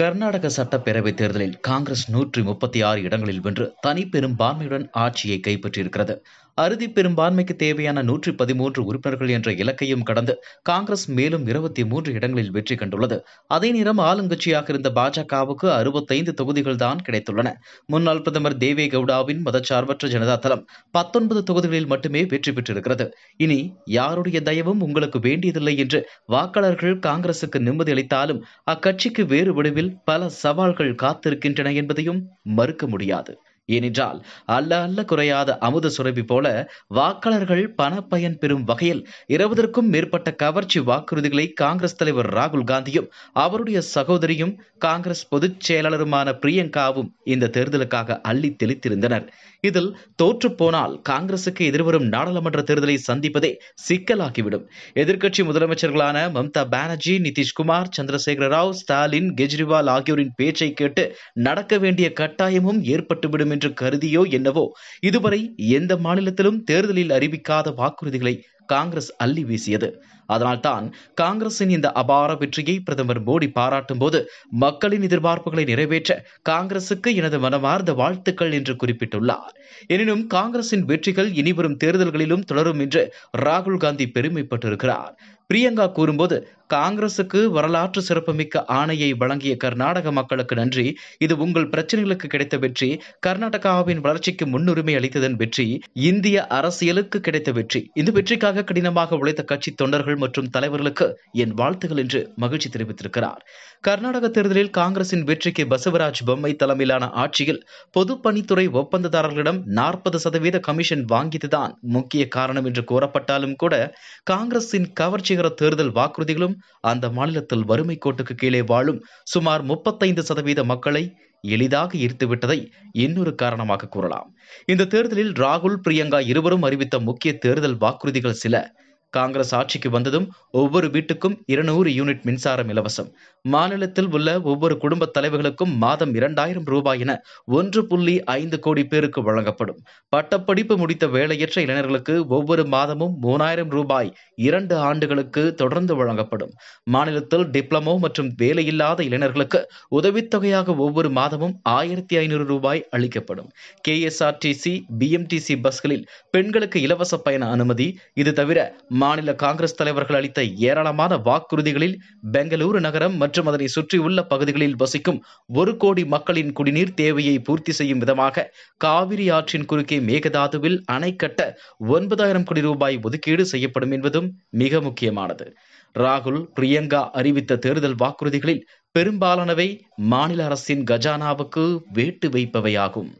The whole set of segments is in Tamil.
கர்நாடக சட்டப்பேரவைத் தேர்தலில் காங்கிரஸ் நூற்றி முப்பத்தி ஆறு இடங்களில் வென்று பான்மையுடன் ஆட்சியை கைப்பற்றியிருக்கிறது அறுதி பெரும்பான்மைக்கு தேவையான நூற்றி பதிமூன்று உறுப்பினர்கள் என்ற இலக்கையும் கடந்து காங்கிரஸ் மேலும் இருபத்தி மூன்று இடங்களில் வெற்றி கண்டுள்ளது அதே நேரம் ஆளுங்கட்சியாக இருந்த பாஜகவுக்கு அறுபத்தைந்து தொகுதிகள் தான் கிடைத்துள்ளன முன்னாள் பிரதமர் தேவே கவுடாவின் மதச்சார்பற்ற ஜனதா தளம் பத்தொன்பது தொகுதிகளில் மட்டுமே வெற்றி பெற்றிருக்கிறது இனி யாருடைய தயவும் உங்களுக்கு வேண்டியதில்லை என்று வாக்காளர்கள் காங்கிரசுக்கு நிம்மதி அளித்தாலும் அக்கட்சிக்கு வேறு விடுவில் பல சவால்கள் காத்திருக்கின்றன என்பதையும் மறுக்க முடியாது ஏனென்றால் அல்ல அல்ல குறையாத அமுத சுரபி போல வாக்காளர்கள் பணப்பயன் பெறும் வகையில் இருபதற்கும் மேற்பட்ட கவர்ச்சி வாக்குறுதிகளை காங்கிரஸ் தலைவர் ராகுல் காந்தியும் அவருடைய சகோதரியும் காங்கிரஸ் பொதுச் செயலாளருமான பிரியங்காவும் இந்த தேர்தலுக்காக அள்ளி தெளித்திருந்தனர் இதில் தோற்றுப்போனால் காங்கிரசுக்கு எதிர்வரும் நாடாளுமன்ற தேர்தலை சந்திப்பதே சிக்கலாகிவிடும் எதிர்க்கட்சி முதலமைச்சர்களான மம்தா பானர்ஜி நிதிஷ்குமார் சந்திரசேகர ராவ் ஸ்டாலின் கெஜ்ரிவால் ஆகியோரின் பேச்சை கேட்டு நடக்க வேண்டிய கட்டாயமும் ஏற்பட்டுவிடும் என்று கருதியோ என்னவோ இதுவரை எந்த மாநிலத்திலும் தேர்தலில் அறிவிக்காத வாக்குறுதிகளை காங்கிரஸ் அள்ளி வீசியது அதனால்தான் காங்கிரசின் இந்த அபார வெற்றியை பிரதமர் மோடி பாராட்டும் போது மக்களின் எதிர்பார்ப்புகளை நிறைவேற்ற காங்கிரசுக்கு எனது மனமார்ந்த வாழ்த்துக்கள் என்று குறிப்பிட்டுள்ளார் எனினும் காங்கிரசின் வெற்றிகள் இனிவரும் தேர்தல்களிலும் தொடரும் என்று ராகுல் காந்தி பெருமைப்பட்டிருக்கிறார் பிரியங்கா கூறும்போது காங்கிரசுக்கு வரலாற்று சிறப்புமிக்க ஆணையை வழங்கிய கர்நாடக மக்களுக்கு நன்றி இது உங்கள் பிரச்சனைகளுக்கு கிடைத்த வெற்றி கர்நாடகாவின் வளர்ச்சிக்கு முன்னுரிமை அளித்ததன் வெற்றி இந்திய அரசியலுக்கு கிடைத்த வெற்றி இந்த வெற்றிக்காக கடினமாக உழைத்த கட்சி தொண்டர்கள் மற்றும் தலைவர்களுக்கு என் வாழ்த்துகள் என்று மகிழ்ச்சி தெரிவித்திருக்கிறார் கர்நாடக தேர்தலில் காங்கிரசின் வெற்றிக்கு பசவராஜ் பொம்மை தலைமையிலான ஆட்சியில் பொதுப்பணித்துறை ஒப்பந்ததாரர்களிடம் நாற்பது சதவீத கமிஷன் வாங்கியதுதான் முக்கிய காரணம் என்று கூறப்பட்டாலும் கூட காங்கிரசின் கவர்ச்சி வெற்றிகர தேர்தல் வாக்குறுதிகளும் அந்த மாநிலத்தில் வறுமை கோட்டுக்கு கீழே வாழும் சுமார் முப்பத்தைந்து சதவீத மக்களை எளிதாக ஈர்த்துவிட்டதை இன்னொரு காரணமாக கூறலாம் இந்த தேர்தலில் ராகுல் பிரியங்கா இருவரும் அறிவித்த முக்கிய தேர்தல் வாக்குறுதிகள் சில காங்கிரஸ் ஆட்சிக்கு வந்ததும் ஒவ்வொரு வீட்டுக்கும் இருநூறு யூனிட் மின்சாரம் இலவசம் மாநிலத்தில் உள்ள ஒவ்வொரு குடும்ப தலைவர்களுக்கும் மாதம் இரண்டாயிரம் ரூபாய் என ஒன்று புள்ளி ஐந்து கோடி பேருக்கு வழங்கப்படும் பட்டப்படிப்பு முடித்த வேலையற்ற இளைஞர்களுக்கு ஒவ்வொரு மாதமும் மூணாயிரம் ரூபாய் இரண்டு ஆண்டுகளுக்கு தொடர்ந்து வழங்கப்படும் மாநிலத்தில் டிப்ளமோ மற்றும் வேலையில்லாத இளைஞர்களுக்கு உதவித்தொகையாக ஒவ்வொரு மாதமும் ஆயிரத்தி ஐநூறு ரூபாய் அளிக்கப்படும் கேஎஸ்ஆர்டிசி பிஎம்டிசி பஸ்களில் பெண்களுக்கு இலவச பயண அனுமதி இது தவிர மாநில காங்கிரஸ் தலைவர்கள் அளித்த ஏராளமான வாக்குறுதிகளில் பெங்களூரு நகரம் மற்றும் அதனை சுற்றியுள்ள பகுதிகளில் வசிக்கும் ஒரு கோடி மக்களின் குடிநீர் தேவையை பூர்த்தி செய்யும் விதமாக காவிரி ஆற்றின் குறுக்கே மேகதாதுவில் அணை கட்ட ஒன்பதாயிரம் கோடி ரூபாய் ஒதுக்கீடு செய்யப்படும் என்பதும் மிக முக்கியமானது ராகுல் பிரியங்கா அறிவித்த தேர்தல் வாக்குறுதிகளில் பெரும்பாலானவை மாநில அரசின் கஜானாவுக்கு வேட்டு வைப்பவையாகும்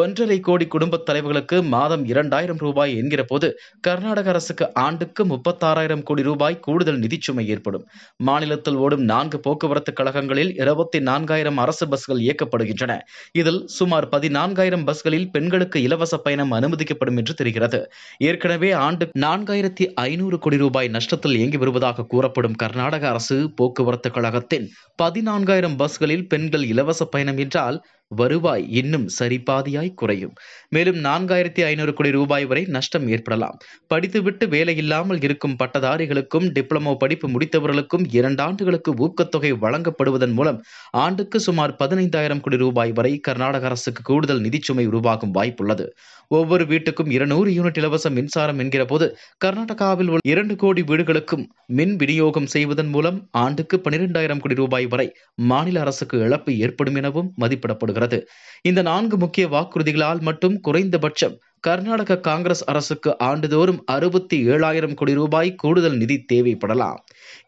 ஒன்றரை கோடி குடும்பத் தலைவர்களுக்கு மாதம் இரண்டாயிரம் ரூபாய் என்கிற போது கர்நாடக அரசுக்கு ஆண்டுக்கு முப்பத்தாறாயிரம் கோடி ரூபாய் கூடுதல் நிதிச்சுமை ஏற்படும் மாநிலத்தில் ஓடும் நான்கு போக்குவரத்து கழகங்களில் இருபத்தி நான்காயிரம் அரசு பஸ்கள் இயக்கப்படுகின்றன இதில் சுமார் பதினான்காயிரம் பஸ்களில் பெண்களுக்கு இலவச பயணம் அனுமதிக்கப்படும் என்று தெரிகிறது ஏற்கனவே ஆண்டு நான்காயிரத்தி ஐநூறு கோடி ரூபாய் நஷ்டத்தில் இயங்கி வருவதாக கூறப்படும் கர்நாடக அரசு போக்குவரத்து கழகத்தின் பதினான்காயிரம் பஸ்களில் பெண்கள் இலவச பயணம் என்றால் வருவாய் இன்னும் சரிபாதியாய் குறையும் மேலும் நான்காயிரத்தி ஐநூறு கோடி ரூபாய் வரை நஷ்டம் ஏற்படலாம் படித்துவிட்டு வேலை இல்லாமல் இருக்கும் பட்டதாரிகளுக்கும் டிப்ளமோ படிப்பு முடித்தவர்களுக்கும் இரண்டு ஆண்டுகளுக்கு ஊக்கத்தொகை வழங்கப்படுவதன் மூலம் ஆண்டுக்கு சுமார் பதினைந்தாயிரம் கோடி ரூபாய் வரை கர்நாடக அரசுக்கு கூடுதல் நிதிச்சுமை உருவாகும் வாய்ப்புள்ளது ஒவ்வொரு வீட்டுக்கும் இருநூறு யூனிட் இலவச மின்சாரம் என்கிற போது கர்நாடகாவில் உள்ள இரண்டு கோடி வீடுகளுக்கும் மின் விநியோகம் செய்வதன் மூலம் ஆண்டுக்கு பனிரெண்டாயிரம் கோடி ரூபாய் வரை மாநில அரசுக்கு இழப்பு ஏற்படும் எனவும் மதிப்பிடப்படுகிறது கூறப்படுகிறது இந்த நான்கு முக்கிய வாக்குறுதிகளால் மட்டும் குறைந்தபட்சம் கர்நாடக காங்கிரஸ் அரசுக்கு ஆண்டுதோறும் அறுபத்தி ஏழாயிரம் கோடி ரூபாய் கூடுதல் நிதி தேவைப்படலாம்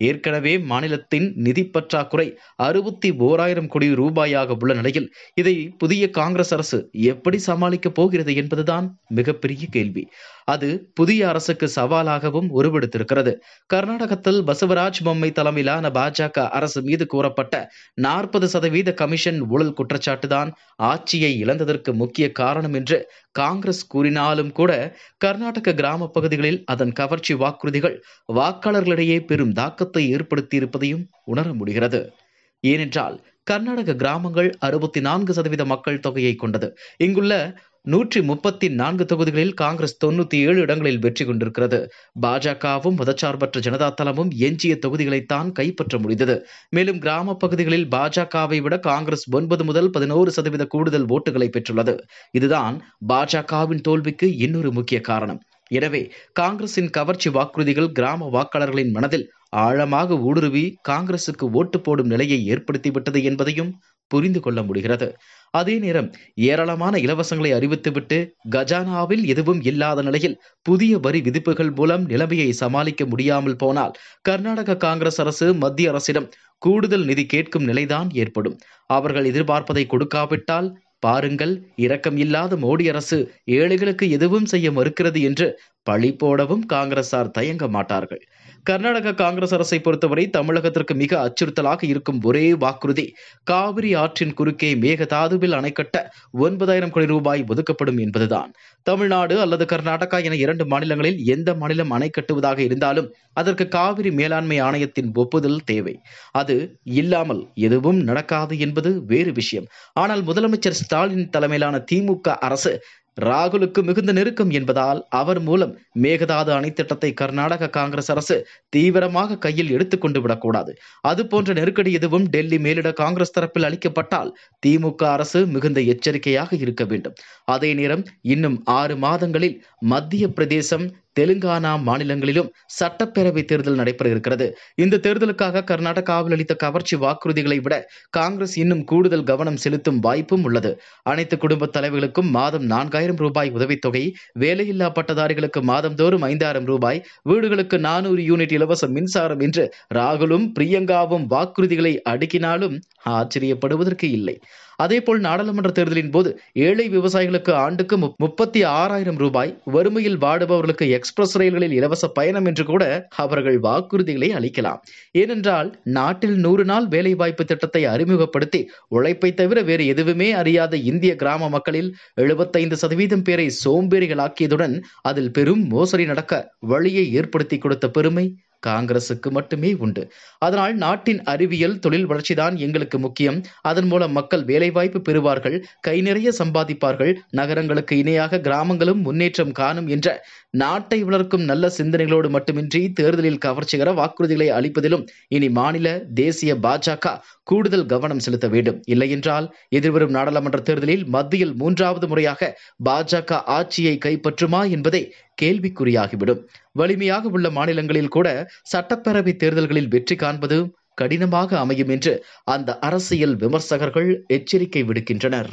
ஏற்கனவே மாநிலத்தின் நிதி பற்றாக்குறை அறுபத்தி ஓராயிரம் கோடி ரூபாயாக உள்ள நிலையில் இதை புதிய காங்கிரஸ் அரசு எப்படி சமாளிக்கப் போகிறது என்பதுதான் மிகப்பெரிய கேள்வி அது புதிய அரசுக்கு சவாலாகவும் உருவெடுத்திருக்கிறது கர்நாடகத்தில் பசவராஜ் பொம்மை தலைமையிலான பாஜக அரசு மீது கூறப்பட்ட நாற்பது சதவீத கமிஷன் ஊழல் குற்றச்சாட்டுதான் ஆட்சியை இழந்ததற்கு முக்கிய காரணம் என்று காங்கிரஸ் கூறினாலும் கூட கர்நாடக கிராம பகுதிகளில் அதன் கவர்ச்சி வாக்குறுதிகள் வாக்காளர்களிடையே பெரும் தாக்கத்தை ஏற்படுத்தியிருப்பதையும் உணர முடிகிறது ஏனென்றால் கர்நாடக கிராமங்கள் அறுபத்தி நான்கு சதவீத மக்கள் தொகையை கொண்டது இங்குள்ள நூற்றி முப்பத்தி நான்கு தொகுதிகளில் காங்கிரஸ் தொண்ணூத்தி ஏழு இடங்களில் வெற்றி கொண்டிருக்கிறது பாஜகவும் மதச்சார்பற்ற ஜனதா தளமும் எஞ்சிய தொகுதிகளைத்தான் கைப்பற்ற முடிந்தது மேலும் கிராம பகுதிகளில் பாஜகவை விட காங்கிரஸ் ஒன்பது முதல் பதினோரு சதவீத கூடுதல் ஓட்டுகளை பெற்றுள்ளது இதுதான் பாஜகவின் தோல்விக்கு இன்னொரு முக்கிய காரணம் எனவே காங்கிரசின் கவர்ச்சி வாக்குறுதிகள் கிராம வாக்காளர்களின் மனதில் ஆழமாக ஊடுருவி காங்கிரசுக்கு ஓட்டு போடும் நிலையை ஏற்படுத்திவிட்டது என்பதையும் புரிந்து கொள்ள முடிகிறது அதே நேரம் ஏராளமான இலவசங்களை அறிவித்துவிட்டு கஜானாவில் எதுவும் இல்லாத நிலையில் புதிய வரி விதிப்புகள் மூலம் நிலைமையை சமாளிக்க முடியாமல் போனால் கர்நாடக காங்கிரஸ் அரசு மத்திய அரசிடம் கூடுதல் நிதி கேட்கும் நிலைதான் ஏற்படும் அவர்கள் எதிர்பார்ப்பதை கொடுக்காவிட்டால் பாருங்கள் இரக்கம் இல்லாத மோடி அரசு ஏழைகளுக்கு எதுவும் செய்ய மறுக்கிறது என்று பழி போடவும் காங்கிரசார் தயங்க மாட்டார்கள் கர்நாடக காங்கிரஸ் அரசை பொறுத்தவரை தமிழகத்திற்கு மிக அச்சுறுத்தலாக இருக்கும் ஒரே வாக்குறுதி காவிரி ஆற்றின் குறுக்கே மேகதாதுவில் அணைக்கட்ட ஒன்பதாயிரம் கோடி ரூபாய் ஒதுக்கப்படும் என்பதுதான் தமிழ்நாடு அல்லது கர்நாடகா என இரண்டு மாநிலங்களில் எந்த மாநிலம் அணை கட்டுவதாக இருந்தாலும் அதற்கு காவிரி மேலாண்மை ஆணையத்தின் ஒப்புதல் தேவை அது இல்லாமல் எதுவும் நடக்காது என்பது வேறு விஷயம் ஆனால் முதலமைச்சர் ஸ்டாலின் தலைமையிலான திமுக அரசு ராகுலுக்கு மிகுந்த நெருக்கம் என்பதால் அவர் மூலம் மேகதாது திட்டத்தை கர்நாடக காங்கிரஸ் அரசு தீவிரமாக கையில் கொண்டு விடக்கூடாது அது போன்ற நெருக்கடி எதுவும் டெல்லி மேலிட காங்கிரஸ் தரப்பில் அளிக்கப்பட்டால் திமுக அரசு மிகுந்த எச்சரிக்கையாக இருக்க வேண்டும் அதே நேரம் இன்னும் ஆறு மாதங்களில் மத்திய பிரதேசம் தெலுங்கானா மாநிலங்களிலும் சட்டப்பேரவை தேர்தல் நடைபெற இருக்கிறது இந்த தேர்தலுக்காக கர்நாடகாவில் அளித்த கவர்ச்சி வாக்குறுதிகளை விட காங்கிரஸ் இன்னும் கூடுதல் கவனம் செலுத்தும் வாய்ப்பும் உள்ளது அனைத்து குடும்ப தலைவர்களுக்கும் மாதம் நான்காயிரம் ரூபாய் உதவித்தொகை வேலையில்லா பட்டதாரிகளுக்கு தோறும் ஐந்தாயிரம் ரூபாய் வீடுகளுக்கு நானூறு யூனிட் இலவச மின்சாரம் என்று ராகுலும் பிரியங்காவும் வாக்குறுதிகளை அடுக்கினாலும் ஆச்சரியப்படுவதற்கு இல்லை அதேபோல் நாடாளுமன்ற தேர்தலின் போது ஏழை விவசாயிகளுக்கு ஆண்டுக்கு முப்பத்தி ஆறாயிரம் ரூபாய் வறுமையில் வாடுபவர்களுக்கு எக்ஸ்பிரஸ் ரயில்களில் இலவச பயணம் என்று கூட அவர்கள் வாக்குறுதிகளை அளிக்கலாம் ஏனென்றால் நாட்டில் நூறு நாள் வேலைவாய்ப்பு திட்டத்தை அறிமுகப்படுத்தி உழைப்பை தவிர வேறு எதுவுமே அறியாத இந்திய கிராம மக்களில் எழுபத்தைந்து சதவீதம் பேரை சோம்பேறிகளாக்கியதுடன் அதில் பெரும் மோசடி நடக்க வழியை ஏற்படுத்தி கொடுத்த பெருமை காங்கிரசுக்கு மட்டுமே உண்டு அதனால் நாட்டின் அறிவியல் தொழில் வளர்ச்சிதான் எங்களுக்கு முக்கியம் அதன் மூலம் மக்கள் வேலைவாய்ப்பு பெறுவார்கள் கை நிறைய சம்பாதிப்பார்கள் நகரங்களுக்கு இணையாக கிராமங்களும் முன்னேற்றம் காணும் என்ற நாட்டை வளர்க்கும் நல்ல சிந்தனைகளோடு மட்டுமின்றி தேர்தலில் கவர்ச்சிகர வாக்குறுதிகளை அளிப்பதிலும் இனி மாநில தேசிய பாஜக கூடுதல் கவனம் செலுத்த வேண்டும் இல்லையென்றால் எதிர்வரும் நாடாளுமன்ற தேர்தலில் மத்தியில் மூன்றாவது முறையாக பாஜக ஆட்சியை கைப்பற்றுமா என்பதை கேள்விக்குறியாகிவிடும் வலிமையாக உள்ள மாநிலங்களில் கூட சட்டப்பேரவை தேர்தல்களில் வெற்றி காண்பது கடினமாக அமையும் என்று அந்த அரசியல் விமர்சகர்கள் எச்சரிக்கை விடுக்கின்றனர்